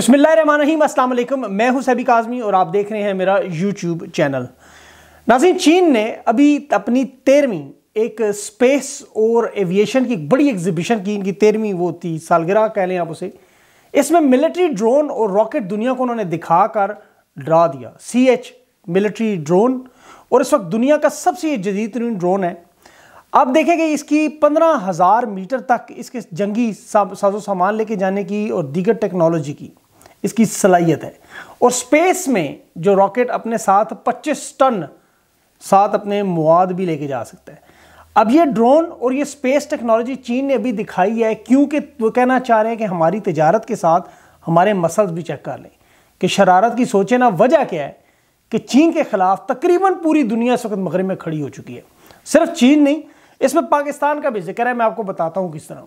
बसमिल्लाम असल मैं हूं सभी काजमी और आप देख रहे हैं मेरा यूट्यूब चैनल नाजी चीन ने अभी अपनी तेरहवीं एक स्पेस और एविएशन की बड़ी एग्जिबिशन की इनकी तेरहवीं वो थी सालगिरह कह लें आप उसे इसमें मिलिट्री ड्रोन और रॉकेट दुनिया को उन्होंने दिखाकर डरा दिया सी एच मिलिट्री ड्रोन और इस वक्त दुनिया का सबसे जदीद तरीन ड्रोन है आप देखेंगे इसकी पंद्रह हज़ार मीटर तक इसके जंगी साजो सामान लेके जाने की और दीगर टेक्नोलॉजी की इसकी सलाहियत है और स्पेस में जो रॉकेट अपने साथ 25 टन साथ अपने मवाद भी लेके जा सकता है अब ये ड्रोन और ये स्पेस टेक्नोलॉजी चीन ने अभी दिखाई है क्योंकि वो कहना चाह रहे हैं कि हमारी तजारत के साथ हमारे मसल्स भी चेक कर लें कि शरारत की सोचे ना वजह क्या है कि चीन के ख़िलाफ़ तकरीबन पूरी दुनिया इस वक्त मगरब में खड़ी हो चुकी है सिर्फ चीन नहीं इसमें पाकिस्तान का भी जिक्र है मैं आपको बताता हूँ किस तरह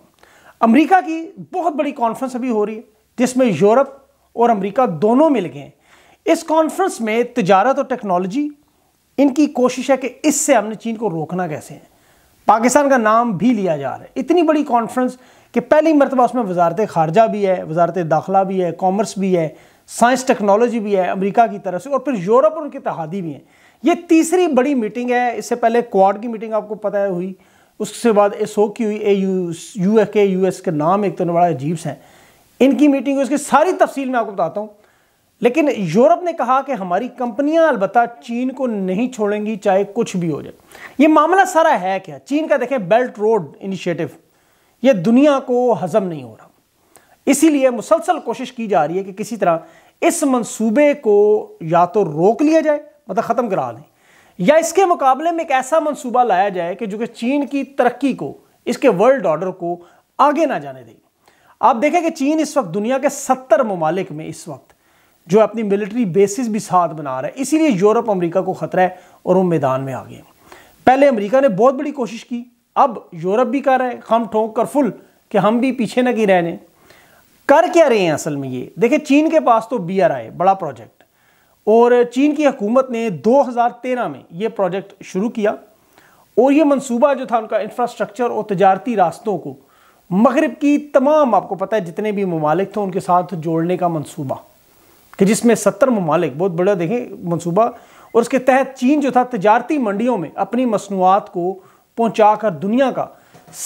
अमरीका की बहुत बड़ी कॉन्फ्रेंस अभी हो रही है जिसमें यूरोप और अमेरिका दोनों मिल गए इस कॉन्फ्रेंस में तजारत और टेक्नोलॉजी इनकी कोशिश है कि इससे हमने चीन को रोकना कैसे है पाकिस्तान का नाम भी लिया जा रहा है इतनी बड़ी कॉन्फ्रेंस कि पहली मरतबा उसमें वजारत खारजा भी है वजारत दाखिला भी है कॉमर्स भी है साइंस टेक्नोलॉजी भी है अमेरिका की तरफ से और फिर यूरोप और उनके तहादी भी हैं ये तीसरी बड़ी मीटिंग है इससे पहले क्वाड की मीटिंग आपको पता है हुई उसके बाद एसओ की हुई A U U U S के नाम एक तो बड़ा अजीब से हैं इनकी मीटिंग उसकी सारी तफसील मैं आपको बताता हूँ लेकिन यूरोप ने कहा कि हमारी कंपनियां अलबत् चीन को नहीं छोड़ेंगी चाहे कुछ भी हो जाए ये मामला सारा है क्या चीन का देखें बेल्ट रोड इनिशिएटिव ये दुनिया को हजम नहीं हो रहा इसीलिए मुसलसल कोशिश की जा रही है कि किसी तरह इस मंसूबे को या तो रोक लिया जाए मतलब ख़त्म करा दें या इसके मुकाबले में एक ऐसा मनसूबा लाया जाए कि जो कि चीन की तरक्की को इसके वर्ल्ड ऑर्डर को आगे ना जाने दे आप देखें कि चीन इस वक्त दुनिया के सत्तर ममालिक में इस वक्त जो अपनी मिलिट्री बेसिस भी साथ बना रहा है इसीलिए यूरोप अमेरिका को ख़तरा है और वो मैदान में आ गए पहले अमेरिका ने बहुत बड़ी कोशिश की अब यूरोप भी कर रहा है हम ठोंक कर फुल कि हम भी पीछे न गिर रहे कर क्या रहे हैं असल में ये देखिए चीन के पास तो बी आर आई बड़ा प्रोजेक्ट और चीन की हुकूमत ने तेरह में ये प्रोजेक्ट शुरू किया और ये मनसूबा जो था उनका इंफ्रास्ट्रक्चर और तजारती रास्तों को मगरब की तमाम आपको पता है जितने भी ममालिक थे उनके साथ जोड़ने का मनसूबा कि जिसमें सत्तर ममालिक बहुत बड़ा देखें मनसूबा और उसके तहत चीन जो था तजारती मंडियों में अपनी मसनूआत को पहुँचा कर दुनिया का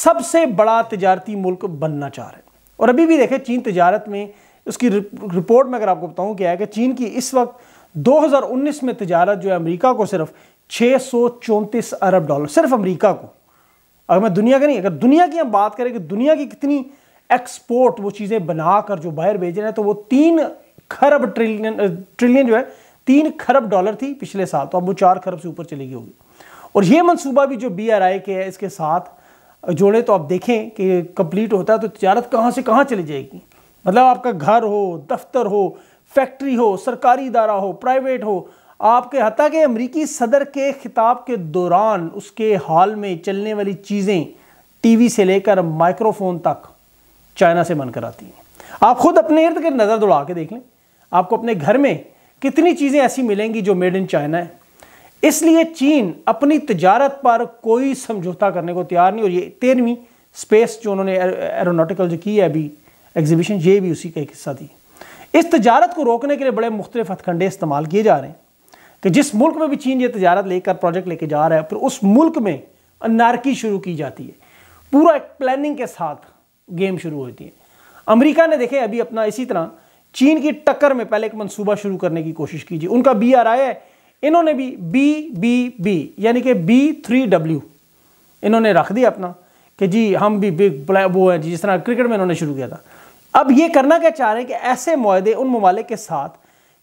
सबसे बड़ा तजारती मुल्क बनना चाह रहे और अभी भी देखें चीन तजारत में उसकी रिपोर्ट में अगर आपको बताऊँ क्या है कि चीन की इस वक्त 2019 में तजारत जो है अमेरिका को सिर्फ छः अरब डॉलर सिर्फ अमेरिका को अगर मैं दुनिया का नहीं अगर दुनिया की हम बात करें कि दुनिया की कितनी एक्सपोर्ट वो चीज़ें बनाकर जो बाहर भेज रहे हैं तो वो तीन खरब ट्रिलियन ट्रिलियन जो है तीन खरब डॉलर थी पिछले साल तो अब वो चार खरब से ऊपर चली गई होगी और ये मंसूबा भी जो बी आर आई के है इसके साथ जोड़े तो आप देखें कि कंप्लीट होता है तो तजारत कहाँ से कहाँ चली जाएगी मतलब आपका घर हो दफ्तर हो फैक्ट्री हो सरकारी इदारा हो प्राइवेट हो आपके हती के अमरीकी सदर के खिताब के दौरान उसके हाल में चलने वाली चीज़ें टीवी से लेकर माइक्रोफोन तक चाइना से मन कराती हैं आप खुद अपने इर्द गिर्द नज़र दौड़ा के देख लें आपको अपने घर में कितनी चीज़ें ऐसी मिलेंगी जो मेड इन चाइना है इसलिए चीन अपनी तजारत पर कोई समझौता करने को तैयार नहीं और ये तेरहवीं स्पेस जो उन्होंने एरोनोटिकल जो की है अभी एग्जीबिशन ये भी उसी का एक हिस्सा थी इस तजारत को रोकने के लिए बड़े मुख्तलिफ हथकंडे इस्तेमाल किए जा रहे हैं कि जिस मुल्क में भी चीन ये तजारत लेकर प्रोजेक्ट लेके जा रहा है फिर उस मुल्क में अनारकी शुरू की जाती है पूरा एक प्लानिंग के साथ गेम शुरू होती है अमेरिका ने देखे अभी अपना इसी तरह चीन की टक्कर में पहले एक मंसूबा शुरू करने की कोशिश की जी उनका बी आर आई है इन्होंने भी बी बी बी यानी कि बी थ्री डब्ल्यू इन्होंने रख दिया अपना कि जी हम भी बिग वो है जी जिस तरह क्रिकेट में इन्होंने शुरू किया था अब ये करना क्या चाह रहे हैं कि ऐसे माहदे उन ममालिक के साथ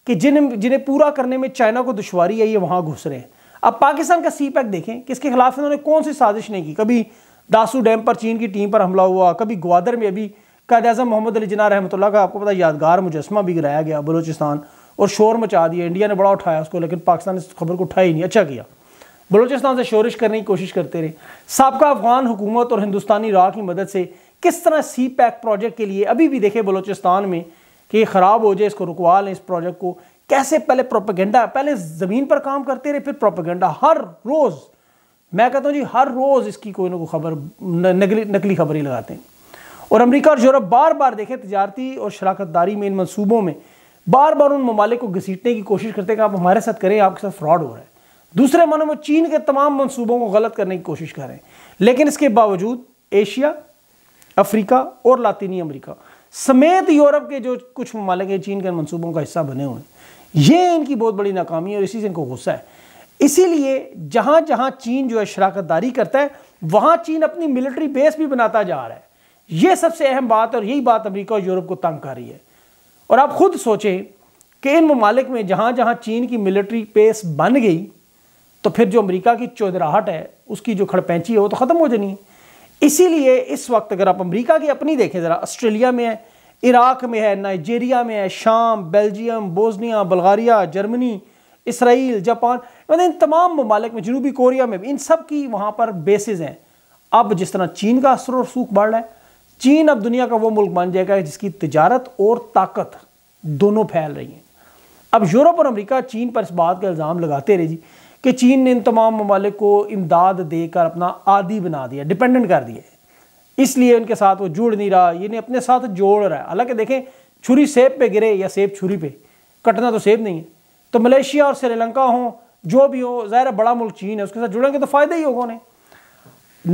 कि जिन जिन्हें पूरा करने में चाइना को दुशारी है ये वहाँ घुस रहे हैं अब पाकिस्तान का सी पैक देखें कि इसके खिलाफ इन्होंने कौन सी साजिश नहीं की कभी दासू डैम पर चीन की टीम पर हमला हुआ कभी ग्वादर में अभी कायद अजम मोहम्मद अली जना रहमत का आपको पता यादगार मुजस्मा भी गिराया गया बलोचिस्तान और शोर मचा दिया इंडिया ने बड़ा उठाया उसको लेकिन पाकिस्तान ने इस खबर को उठाया ही नहीं अच्छा किया बलोचिस्तान से शोरिश करने की कोशिश करते रहे सबका अफगान हुकूमत और हिंदुस्तानी राह की मदद से किस तरह सी पैक प्रोजेक्ट के लिए अभी भी देखे बलोचिस्तान में कि ख़राब हो जाए इसको रुकवा लें इस प्रोजेक्ट को कैसे पहले प्रोपेगेंडा पहले ज़मीन पर काम करते रहे फिर प्रोपेगेंडा हर रोज़ मैं कहता हूँ जी हर रोज़ इसकी कोई ना कोई खबर नकली नकली खबर ही लगाते हैं और अमरीका और यूरोप बार बार देखें तजारती और शराकत दारी में इन मनसूबों में बार बार उन ममालिक को घसीटने की कोशिश करते हैं कि आप हमारे साथ करें आपके साथ फ्रॉड हो रहा है दूसरे मानों में चीन के तमाम मनसूबों को गलत करने की कोशिश कर रहे हैं लेकिन इसके बावजूद एशिया अफ्रीका और लातीनी अमरीका समेत यूरोप के जो कुछ ममालिक चीन के मनसूबों का हिस्सा बने हुए हैं ये इनकी बहुत बड़ी नाकामी है और इसी से इनको गुस्सा है इसीलिए जहाँ जहाँ चीन जो है शराकत दारी करता है वहाँ चीन अपनी मिलिट्री बेस भी बनाता जा रहा है ये सबसे अहम बात और यही बात अमरीका और यूरोप को तंग कर रही है और आप खुद सोचें कि इन ममालिक में जहाँ जहाँ चीन की मिलिट्री बेस बन गई तो फिर जो अमरीका की चौधराहट है उसकी जो खड़पैंची है वो तो ख़त्म हो जानी है इसीलिए इस वक्त अगर आप अमेरिका की अपनी देखें ज़रा ऑस्ट्रेलिया में है इराक में है नाइजेरिया में है शाम Belgium Bosnia Bulgaria Germany Israel Japan मतलब इन तमाम ममालिक में जनूबी कोरिया में भी इन सब की वहाँ पर बेसिस हैं अब जिस तरह चीन का असर और सूख बढ़ रहा है चीन अब दुनिया का वो मुल्क बन जाएगा जिसकी तजारत और ताकत दोनों फैल रही हैं अब यूरोप और अमेरिका चीन पर इस बात का इल्ज़ाम लगाते रहे जी कि चीन ने इन तमाम ममालिक को इमदाद देकर अपना आदि बना दिया डिपेंडेंट कर दिया इसलिए उनके साथ वो जुड़ नहीं रहा नहीं अपने साथ जोड़ रहा है हालांकि देखें छुरी सेब पे गिरे या सेब छुरी पे कटना तो सेब नहीं है तो मलेशिया और श्रीलंका हो जो भी हो ज़ाहिर बड़ा मुल्क चीन है उसके साथ जुड़ेंगे तो फ़ायदा ही होगा उन्हें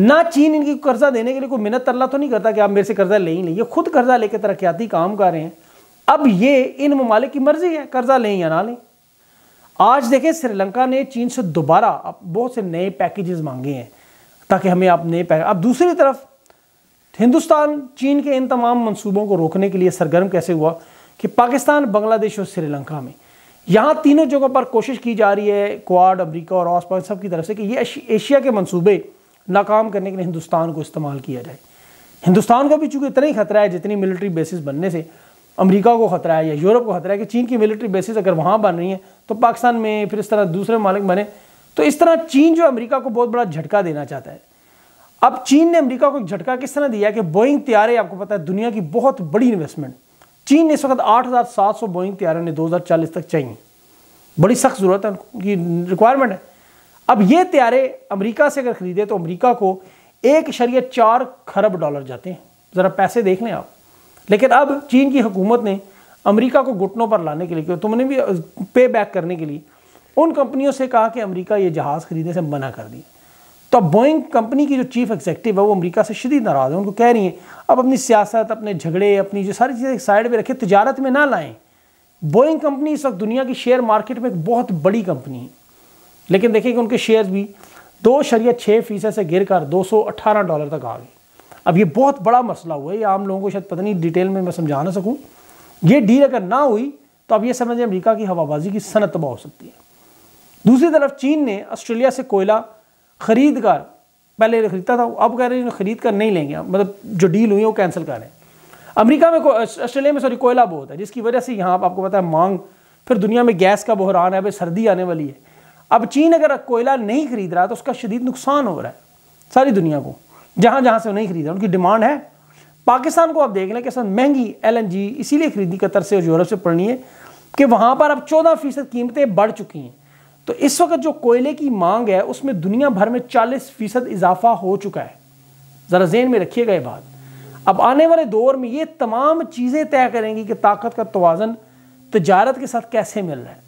ना चीन इनकी कर्जा देने के लिए कोई मिन्नत तल्ला तो नहीं करता कि आप मेरे से कर्जा ले ही लें ये खुद कर्जा लेकर तरक्याती काम कर रहे हैं अब ये इन ममालिक की मर्जी है कर्जा लें या ना लें आज देखें श्रीलंका ने चीन से दोबारा अब बहुत से नए पैकेजेस मांगे हैं ताकि हमें आप नए पैकेज अब दूसरी तरफ हिंदुस्तान चीन के इन तमाम मंसूबों को रोकने के लिए सरगर्म कैसे हुआ कि पाकिस्तान बांग्लादेश और श्रीलंका में यहाँ तीनों जगहों पर कोशिश की जा रही है क्वाड अमरीका और ऑसपान सब की तरफ से कि ये एशिया के मनसूबे नाकाम करने के लिए हिंदुस्तान को इस्तेमाल किया जाए हिंदुस्तान को भी चूंकि इतना ही खतरा है जितनी मिलिट्री बेसिस बनने से अमेरिका को खतरा है या यूरोप को खतरा है कि चीन की मिलिट्री बेसिस अगर वहाँ बन रही हैं तो पाकिस्तान में फिर इस तरह दूसरे मालिक बने तो इस तरह चीन जो अमेरिका को बहुत बड़ा झटका देना चाहता है अब चीन ने अमेरिका को एक झटका किस तरह दिया कि बोइंग त्यारे आपको पता है दुनिया की बहुत बड़ी इन्वेस्टमेंट चीन ने इस वक्त आठ हज़ार सात सौ बोइंग त्यारे ने दो हज़ार चालीस तक चाहिए बड़ी सख्त ज़रूरत है उनकी रिक्वायरमेंट है अब ये त्यारे अमरीका से अगर ख़रीदे तो अमरीका को एक शरीय चार खरब डॉलर जाते हैं ज़रा पैसे देख लें आप लेकिन अब चीन की हुकूमत ने अमेरिका को घुटनों पर लाने के लिए क्यों तुमने भी पे बैक करने के लिए उन कंपनियों से कहा कि अमेरिका ये जहाज़ खरीदने से मना कर दी तो अब बोइंग कंपनी की जो चीफ एग्जेक्टिव है वो अमेरिका से शदीद नाराज़ है उनको कह रही है अब अपनी सियासत अपने झगड़े अपनी जो सारी चीज़ें साइड पर रखें तजारत में ना लाएँ बोइंग कंपनी इस वक्त दुनिया की शेयर मार्केट में एक बहुत बड़ी कंपनी है लेकिन देखिए कि उनके शेयर भी दो शरीय छः फीसद से गिर कर दो सौ अट्ठारह डॉलर तक आ गए अब ये बहुत बड़ा मसला हुआ है ये आम लोगों को शायद पता नहीं डिटेल में मैं समझा ना सकूँ ये डील अगर ना हुई तो आप ये समझें अमेरिका की हवाबाजी की सनत तबाह हो सकती है दूसरी तरफ चीन ने ऑस्ट्रेलिया से कोयला खरीद कर पहले खरीदता था अब कह रहे हैं खरीद कर नहीं लेंगे मतलब जो डील हुई है वो कैंसिल कर रहे हैं अमरीका में ऑस्ट्रेलिया में सॉरी कोयला बहुत है जिसकी वजह से यहाँ आपको पता है मांग फिर दुनिया में गैस का बहरान है अभी सर्दी आने वाली है अब चीन अगर कोयला नहीं खरीद रहा तो उसका शदीद नुकसान हो रहा है सारी दुनिया को जहाँ जहाँ से वो नहीं खरीद रहा उनकी डिमांड है पाकिस्तान को आप देख लें कि सर महंगी एलएनजी इसीलिए खरीदी कतर से और यूरोप से पड़नी है कि वहाँ पर अब चौदह फीसद कीमतें बढ़ चुकी हैं तो इस वक्त जो कोयले की मांग है उसमें दुनिया भर में चालीस फीसद इजाफा हो चुका है ज़रा जेन में रखिएगा ये बात अब आने वाले दौर में ये तमाम चीज़ें तय करेंगी कि ताकत का तोज़न तजारत के साथ कैसे मिल रहा है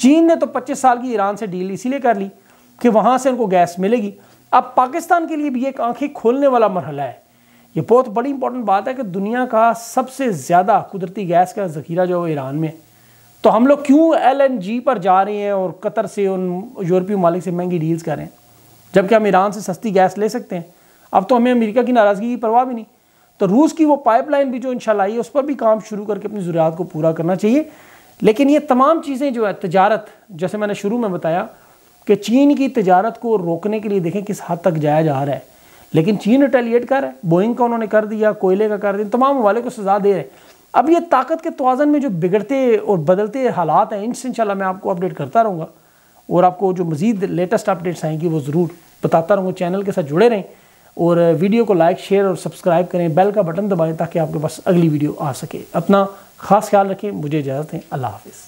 चीन ने तो पच्चीस साल की ईरान से डील इसीलिए कर ली कि वहाँ से उनको गैस मिलेगी अब पाकिस्तान के लिए भी एक आंखें खोलने वाला मरहला है ये बहुत बड़ी इंपॉर्टेंट बात है कि दुनिया का सबसे ज़्यादा कुदरती गैस का ज़खीरा जो है ईरान में तो हम लोग क्यों एल पर जा रहे हैं और कतर से उन यूरोपीय ममालिक से महंगी डील्स कर रहे हैं जबकि हम ईरान से सस्ती गैस ले सकते हैं अब तो हमें अमेरिका की नाराज़गी की परवाह भी नहीं तो रूस की वो पाइपलाइन भी जो इंशाल्लाह आई है उस पर भी काम शुरू करके अपनी ज़रूरत को पूरा करना चाहिए लेकिन ये तमाम चीज़ें जो है तजारत जैसे मैंने शुरू में बताया कि चीन की तजारत को रोकने के लिए देखें किस हद तक जाया जा रहा है लेकिन चीन रिटेलिएट कर रहा है बोइंग का उन्होंने कर दिया कोयले का कर दिया तमाम वाले को सजा दे रहे हैं अब ये ताकत के तोज़न में जो बिगड़ते और बदलते हालात हैं इनसे इंशाल्लाह मैं आपको अपडेट करता रहूँगा और आपको जो मज़ीद लेटेस्ट अपडेट्स आएंगी वो ज़रूर बताता रहूँगा चैनल के साथ जुड़े रहें और वीडियो को लाइक शेयर और सब्सक्राइब करें बेल का बटन दबाएँ ताकि आपके पास अगली वीडियो आ सके अपना ख़ास ख्याल रखें मुझे इजाज़त दें अल्लाह हाफिज़